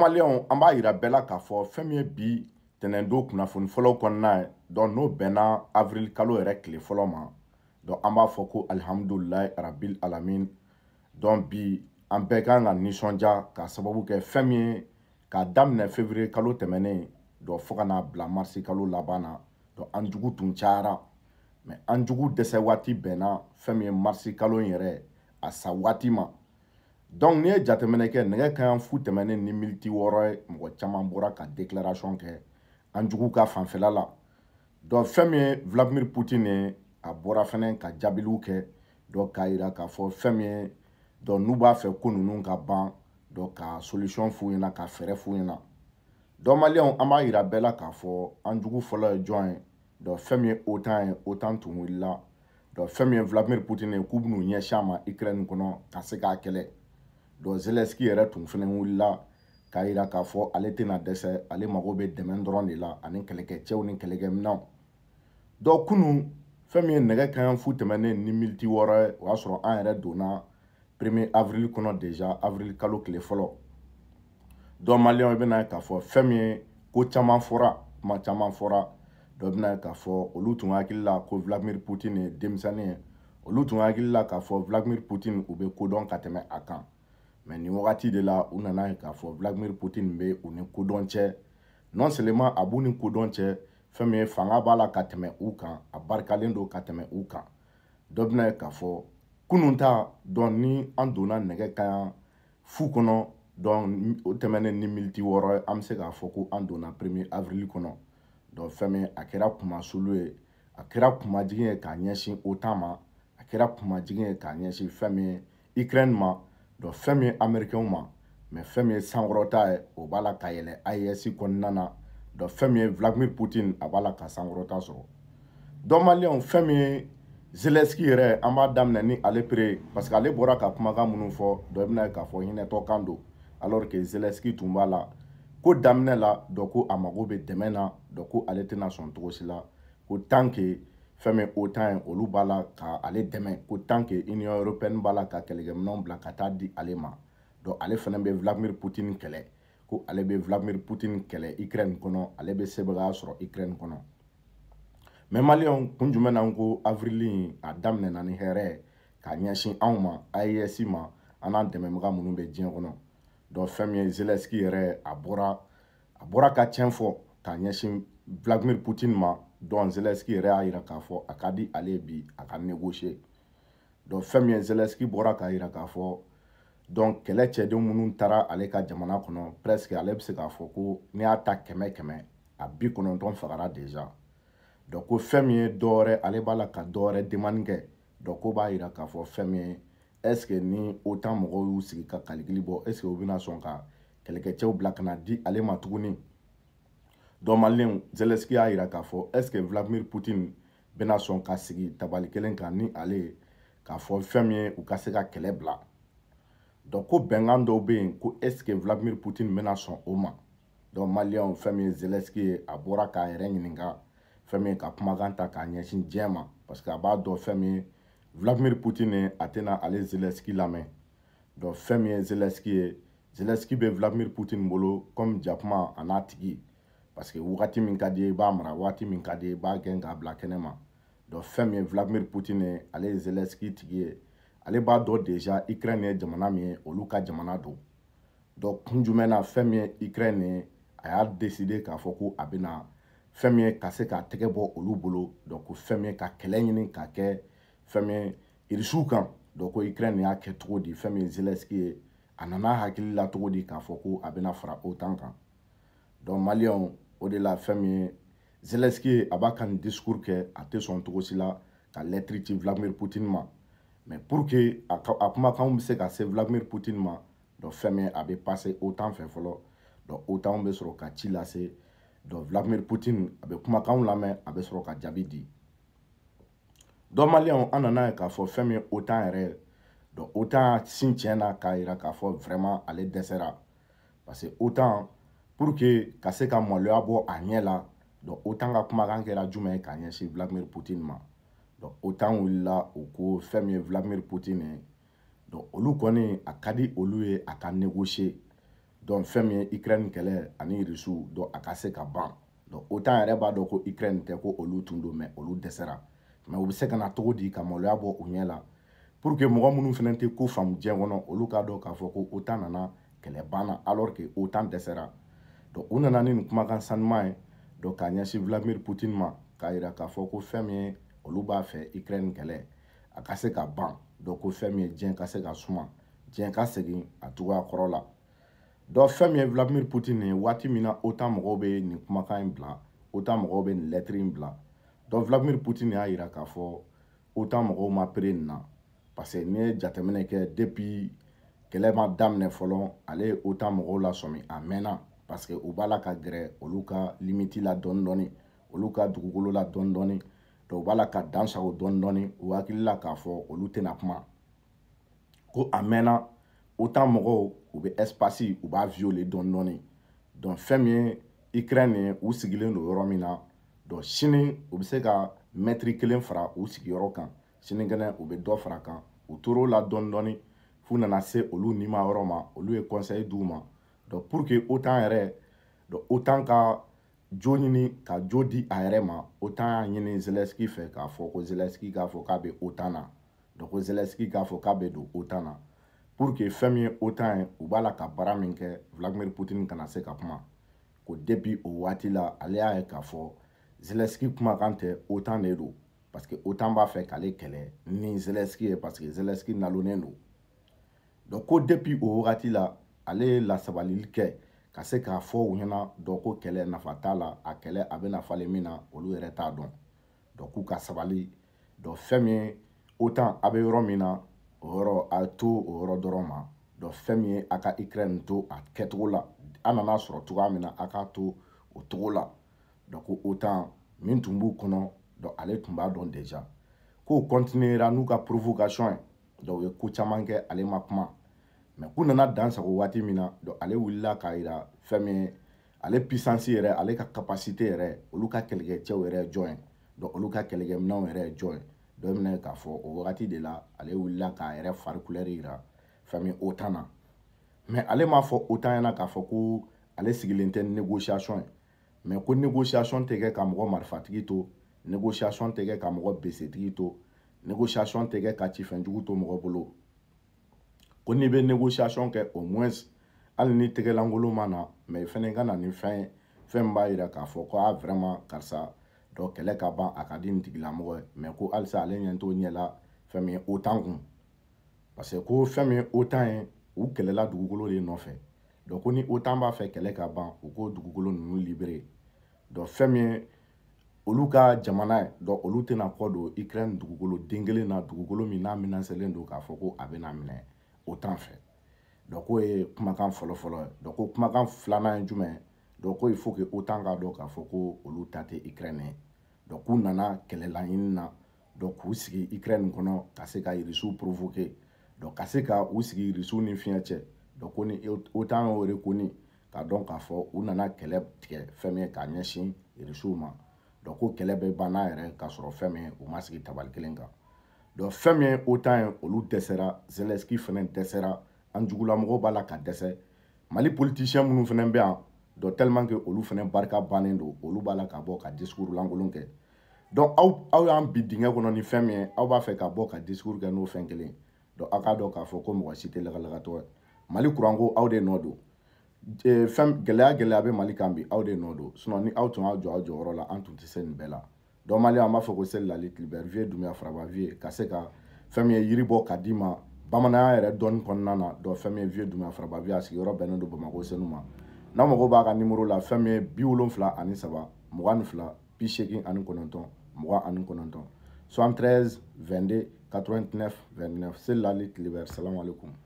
Maliyɛnw an b'a yira bɛɛ la k'a fɔ fɛn min ye bi ntɛnɛndon kunnafoni fɔlɔ kɔnɔna ye donc n'o bɛnna avril kalo yɛrɛ tile fɔlɔ ma donc an b'a fɔ ko alihamudulilahi arabil alamin donc bi an bɛɛ kan ka nisɔndiya k'a sababu kɛ fɛn min ye k'a daminɛ février kalo tɛmɛnen donc fo ka n'a bila mars kalo laban na donc an jugu tun cayara mais an jugu dɛsɛ waati bɛnna fɛn min ye mars kalo in yɛrɛ a sa waati ma dɔnku n'i ye jateminɛ kɛ nɛgɛ kanɲɛ fu tɛmɛnen ni militi wɔɔrɔ ye mɔgɔ caman bɔra ka déclaration kɛ an jugu ka fanfɛla la donc fɛn min ye Vladimir Poutine a bɔra fɛnɛ ka jaabiliw kɛ donc k'a yira k'a fɔ fɛn min ye donc n'u b'a fɛ ko ninnu ka ban donc ka solution f'u ɲɛna ka fɛɛrɛ f'u ɲɛna donc maliyɛnw an b'a yira bɛɛ la k'a fɔ an jugu fɔlɔ ye jɔn ye donc fɛn min ye OTAN ye OTAN tun wulila donc fɛn min ye Vladimir Poutine ye k'u bɛn'u ɲɛsin a ma Ukraine kɔnɔ ka se k'a kɛlɛ don zelɛski yɛrɛ tun fɛnɛ wulila k'a yira k'a fɔ ale tɛna dɛsɛ ale mago bɛ dɛmɛ dɔrɔn de la ani kɛlɛkɛcɛw ni kɛlɛkɛminɛw dɔw kunu fɛn min ye nɛgɛ kanɲɛ fu tɛmɛnen ni militi wɔɔrɔ ye o y'a sɔrɔ an yɛrɛ donna premier avril kɔnɔ déjà avril kalo tile fɔlɔ dɔ maliyɛnw i bɛna ye k'a fɔ fɛn min ye ko caman fɔra kuma caman fɔra dɔ bɛna ye k'a fɔ olu tun hakili la ko vladimir putin ye denmisɛnnin ye olu tun hakili la k'a fɔ vladimir putin u bɛ kodɔn ka tɛmɛ a kan mɛ nin wagati de la u nana e k'a fɔ vladimir putin bɛ u ni kodɔn cɛ non seulement a b'u ni kodɔn cɛ fɛn min ye e fanga b'a la ka tɛmɛ u kan a barikalen e don ka tɛmɛ u kan dɔ bɛna ye k'a fɔ kunun ta dɔn ni an donna nɛgɛ kan fu kɔnɔ dɔn o tɛmɛnen ni militi wɔɔrɔ ye an bɛ se k'a fɔ ko an donna premier avril kɔnɔ dɔn fɛn min a kɛra kumasulu ye a kɛra kumajigin ye k'a ɲɛsin otan ma a kɛra kumajigin ye k'a ɲɛsin fɛn min ye ukraine ma dɔn fɛn min ye amɛrikɛnw ma mɛ fɛn min ye sankɔrɔta ye o b'a la ka yɛlɛ aes kɔnɔna na dɔn fɛn min ye vladimir putin a b'a la ka sankɔrɔta sɔrɔ dɔn maliyɛnw fɛn min ye zelɛski yɛrɛ an b'a daminɛ ni ale pere parce que ale bɔra ka kumakan minnu fɔ dɔ i bɛna ye k'a fɔ hinɛtɔ kan don alors que zelɛski tun b'a la ko daminɛ la dɔ ko a mago bɛ dɛmɛ na dɔ ko ale tɛna sɔn cogo si la ko tant que fɛn min otan ye olu b'a la ka ale dɛmɛ ko tant que union européenne b'a la ka kɛlɛkɛminɛw bila ka taa di ale ma donc ale fɛnɛ bɛ vladimir poutine kɛlɛ ko ale bɛ vladimir poutine kɛlɛ ukraine kɔnɔ ale bɛ sebagaya sɔrɔ ukraine kɔnɔ mɛ maliyɛnw kun jumɛn na ko avrili in a daminɛna ni hɛrɛ ye k'a ɲɛsin anw ma aes ma an n'an dɛmɛbaga minnu bɛ diɲɛ kɔnɔ donc fɛn min ye zelɛski yɛrɛ a bɔra a bɔra ka tiɲɛ fɔ k'a ɲɛsin vladimir poutine ma donc zelensky yɛrɛ y'a yira k'a fɔ a ka di ale ye bi a ka négocier donc fɛn min ye zelensky bɔra k'a yira k'a fɔ donc kɛlɛ cɛden minnu taara ale ka jamana kɔnɔ presque ale bɛ se k'a fɔ ko n'i y'a ta kɛmɛ kɛmɛ a bi kɔnɔntɔn fagara déjà donc ko fɛn min ye dɔwɛrɛ ale b'a la ka dɔwɛrɛ demande kɛ donc ko b'a yira k'a fɔ fɛn min ye est ce que ni otan mɔgɔw y'u sigi ka kalikili bɔ est ce que u bɛna sɔn ka kɛlɛkɛcɛw bila ka na di ale ma tuguni Don malyen zeleski a ira ka fo, eske Vladimir Poutin mena son kasegi tabali kelen ka ni ale ka fo femye ou kasega keleb la. Don kou bengan dobe, kou eske Vladimir Poutin mena son oman. Don malyen femye zeleski a boraka e rengi nenga, femye kap maganta ka nyeshin djema. Paske aba don femye, Vladimir Poutin a tena ale zeleski la men. Don femye zeleski, zeleski be Vladimir Poutin molo kom diapman an ati gi. parce que wagati min ka di ye i b'a mara wagati min ka di ye i b'a gɛn k'a bila kɛnɛ ma donc fɛn min ye vladimir poutine ale ye zelensky tigi ye ale b'a dɔn déjà ukraine ye jamana min ye olu ka jamana don donc kun jumɛn na fɛn min ye ukraine ye a y'a décidé k'a fɔ ko a bɛna fɛn min ye ka se k'a tɛgɛ bɔ olu bolo donc fɛn min ye ka kɛlɛ ɲini k'a kɛ fɛn min ye irisiw kan donc ko ukraine y'a kɛ cogo di fɛn min ye zelensky ye a nana hakili la cogo di k'a fɔ ko a bɛna fara otan kan donc maliyɛnw o de la fɛn min ye zelɛnski ye a b'a ka nin discours kɛ a tɛ sɔn cogo si la ka lɛtiri ci vladimir putin ma mais pour que a, a kumakanw bɛ se ka se vladimir putin ma donc fɛn min a bɛ passe otan fɛ fɔlɔ donc otan bɛ sɔrɔ ka ci lase donc vladimir putin a bɛ kumakanw lamɛn a bɛ sɔrɔ ka jaabi di dɔ maliyɛnw an nana ye k'a fɔ fɛn min ye otan yɛrɛ ye donc otan sin tiɲɛ na k'a yira k'a fɔ vraiment ale dɛsɛra parce que otan puruke ka se ka maloya bɔ a ɲɛ la dɔn otan ka kumakan kɛra jumɛn ye ka ɲɛsin vladimir putin ma dɔn otan wulila o ko fɛn min ye vladimir putin ye dɔn olu kɔni a ka di olu ye a ka negosiye dɔn fɛn min ye ukraine kɛlɛ ani irisiw dɔn a ka se ka ban dɔn otan yɛrɛ b'a dɔn ko ukraine tɛ ko olu tun don mɛ olu dɛsɛra mɛ u bɛ se ka na cogo di ka maloya bɔ u ɲɛ la pour que mɔgɔ minnu fana tɛ ko faamu diɲɛ kɔnɔ olu k'a dɔn k'a fɔ ko otan nana kɛlɛ banna alors que otan dɛsɛra u nana ni nin kumakan sanuman ye dɔn k'a ɲɛsin vladimir putin ma k'a yira k'a fɔ ko fɛn min ye olu b'a fɛ ukraine kɛlɛ a ka se ka ban dɔn ko fɛn min ye diɲɛ ka se ka suma diɲɛ ka segin a cogoya kɔrɔ la dɔn fɛn min ye vladimir putin nin ye waati min na otan mɔgɔw bɛ nin kumakan in bila otan mɔgɔw bɛ nin lɛtiri in bila dɔn vladimir putin y'a yira k'a fɔ otan mɔgɔw ma pere nin na parce que n'i ye jateminɛ kɛ depuis kɛlɛ ma daminɛ fɔlɔ ale ye otan mɔgɔw lasɔmi a mɛnna parce que u b'a la ka gɛrɛ olu ka limiti la dɔɔni dɔɔni olu ka dugukolo la dɔɔni dɔɔni dɔw b'a la ka dan sago dɔɔni dɔɔni u hakili la k'a fɔ olu tɛna kuma ko a mɛnna otan mɔgɔw u bɛ espasi u b'a viole dɔɔni dɔɔni donc fɛn min ye ukraine ye u sigilen don yɔrɔ min na donc sini u bɛ se ka mɛtiri kelen fara u sigiyɔrɔ kan sinikɛnɛ u bɛ dɔ fara kan u tor'o la dɔɔni dɔɔni f'u nana se olu nima yɔrɔ ma olu ye conseil d'u ma donc pour que OTAN yɛrɛ donc OTAN ka jo ɲini ka jo di a yɛrɛ ma OTAN y'a ɲini Zelensky fɛ k'a fɔ ko Zelensky k'a fɔ k'a bɛ OTAN na donc ko Zelensky k'a fɔ k'a bɛ don OTAN na pour que fɛn min ye OTAN ye u b'a la ka baara min kɛ Vladimir Poutine kana se ka kuma ko depuis o waati la ale y'a ye k'a fɔ Zelensky kumakan tɛ OTAN de don parce que OTAN b'a fɛ k'ale kɛlɛ ni Zelensky ye parce que Zelensky nalonnen don donc ko depuis o wagati la ale ye lasabalili kɛ ka se k'a fɔ u ɲɛna dɔ ko kɛlɛ nafa t'a la a kɛlɛ a bɛna falen min na olu yɛrɛ t'a dɔn dɔ k'u ka sabali dɔ fɛn min ye otan a bɛ yɔrɔ min na o yɔrɔ a to o yɔrɔ dɔrɔn ma dɔ fɛn min ye a ka ukraine to a kɛcogo la a nana sɔrɔ cogoya min na a k'a to o cogo la dɔ ko otan min tun b'u kɔnɔ dɔ ale tun b'a dɔn deja k'o kɔntiniyera n'u ka provocation ye dɔw ye ko caman kɛ ale ma kuma mɛ k'u nana dan sago waati min na donc ale wulila k'a yira fɛn min ye ale puissance yɛrɛ ale ka capacité yɛrɛ olu ka kɛlɛkɛcɛw yɛrɛ ye jɔn ye donc olu ka kɛlɛkɛminɛnw yɛrɛ ye jɔn ye dɔ bɛna k'a fɔ o wagati de la ale wulila k'a yɛrɛ fari couleur yira fɛn min OTAN na mɛ ale m'a fɔ OTAN ɲɛna k'a fɔ ko ale sigilen tɛ négociation ye mɛ ko négociation tɛ kɛ ka mɔgɔ marifatigi to négociation tɛ kɛ ka mɔgɔ besetigi to négociation tɛ kɛ ka cifɛnjugu to mɔgɔ bolo ko n'i bɛ négociation kɛ au moins hali ni tɛgɛlankolon ma na mais fɛnɛ ka na ni fɛn ye fɛn min b'a yira k'a fɔ ko a vraiment karisa dɔ kɛlɛ ka ban a ka di nin tigilamɔgɔ ye mais ko halisa ale ɲɛ t'o ɲɛ la fɛn min ye OTAN kun parce que ko fɛn min ye OTAN ye u kɛlɛla dugukolo de nɔfɛ donc ko ni OTAN b'a fɛ kɛlɛ ka ban u k'o dugukolo ninnu libérer donc fɛn min ye olu ka jamana ye donc olu tɛna kɔ don Ukraine dugukolo den kelen na dugukolo min n'a minɛnsɛlen don k'a fɔ ko a bɛna minɛ o t'an fɛ donc o ye kumakan fɔlɔfɔlɔ ye donc o kumakan filanan ye jumɛn ye donc ko il faut que otan k'a dɔn k'a fɔ ko olu ta tɛ ukraine ye donc k'u nana kɛlɛ laɲini na donc k'u sigi ukraine kɔnɔ ka se ka irisiw provoquer donc ka se ka u sigi irisiw ni fiɲɛ cɛ donc ko ni otan y'o reconni k'a dɔn k'a fɔ u nana kɛlɛ tigɛ fɛn min ye k'a ɲɛsin irisiw ma donc ko kɛlɛ bɛ ban n'a yɛrɛ k'a sɔrɔ fɛn min ye u ma sigi tabali kelen kan donc fɛn min ye otan ye olu dɛsɛra zelensky fɛnɛ dɛsɛra an jugulamɔgɔw b'a la ka dɛsɛ mali politisiyɛn minnu fɛnɛ bɛ yan donc tellement que olu fɛnɛ barika bannen don olu b'a la ka bɔ ka discours lankolon kɛ donc aw aw y'an bi dingɛ kɔnɔ ni fɛn min ye aw b'a fɛ ka bɔ ka discours kɛ n'o fɛn kelen donc aw k'a dɔn k'a fɔ ko mɔgɔ si tɛ lagalagatɔ ye mali kuranko aw de nɔ don fɛn gɛlɛya gɛlɛya bɛ mali kan bi aw de nɔ don sinon ni aw tun y'a jɔ aw jɔyɔrɔ la an tun tɛ se nin bɛɛ la dɔ maliyɛn an b'a fɔ ko seli lali tilibɛri viye dumuya faraba viye ka se ka fɛn min ye yiri bɔ ka d'i ma bamananya yɛrɛ dɔɔni kɔnɔna na dɔ fɛn min ye viye dumuya faraba viye a sigiyɔrɔ bɛnnen don bamakɔ senu ma n'aw mago b'a ka nimoro la fɛn min ye bi wolonfila ani saba mugan ni fila bi seegin ani kɔnɔntɔn mugan ani kɔnɔntɔn soixante treize vingt deux quatre vingt neuf vingt neuf seli lali tilibɛri salamu aleykum.